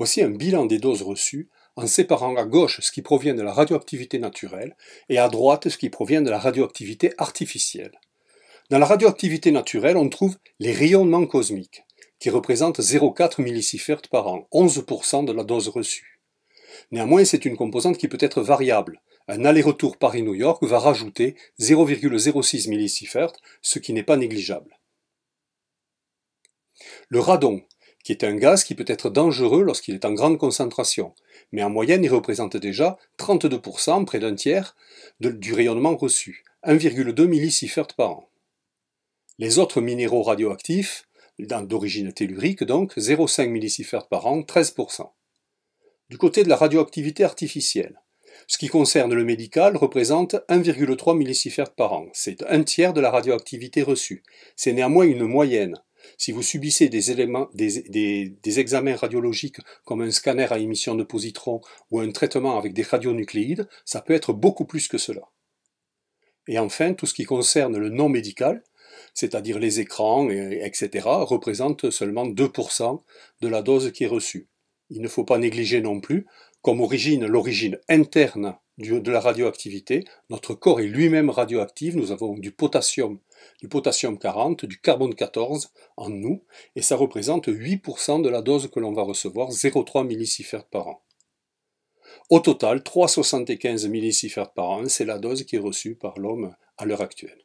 Voici un bilan des doses reçues en séparant à gauche ce qui provient de la radioactivité naturelle et à droite ce qui provient de la radioactivité artificielle. Dans la radioactivité naturelle, on trouve les rayonnements cosmiques, qui représentent 0,4 millisievert par an, 11% de la dose reçue. Néanmoins, c'est une composante qui peut être variable. Un aller-retour Paris-New York va rajouter 0,06 millisievert, ce qui n'est pas négligeable. Le radon, qui est un gaz qui peut être dangereux lorsqu'il est en grande concentration, mais en moyenne il représente déjà 32%, près d'un tiers, du rayonnement reçu, 1,2 millisievert par an. Les autres minéraux radioactifs, d'origine tellurique donc, 0,5 millisievert par an, 13%. Du côté de la radioactivité artificielle, ce qui concerne le médical représente 1,3 millisievert par an, c'est un tiers de la radioactivité reçue. C'est néanmoins une moyenne, si vous subissez des, examens radiologiques comme un scanner à émission de positrons ou un traitement avec des radionucléides, ça peut être beaucoup plus que cela. Et enfin, tout ce qui concerne le non médical, c'est-à-dire les écrans, etc., représente seulement 2% de la dose qui est reçue. Il ne faut pas négliger non plus, comme origine, l'origine interne de la radioactivité. Notre corps est lui-même radioactif. Nous avons du potassium, du potassium 40, du carbone 14 en nous, et ça représente 8% de la dose que l'on va recevoir, 0,3 millisievert par an. Au total, 3,75 millisievert par an, c'est la dose qui est reçue par l'homme à l'heure actuelle.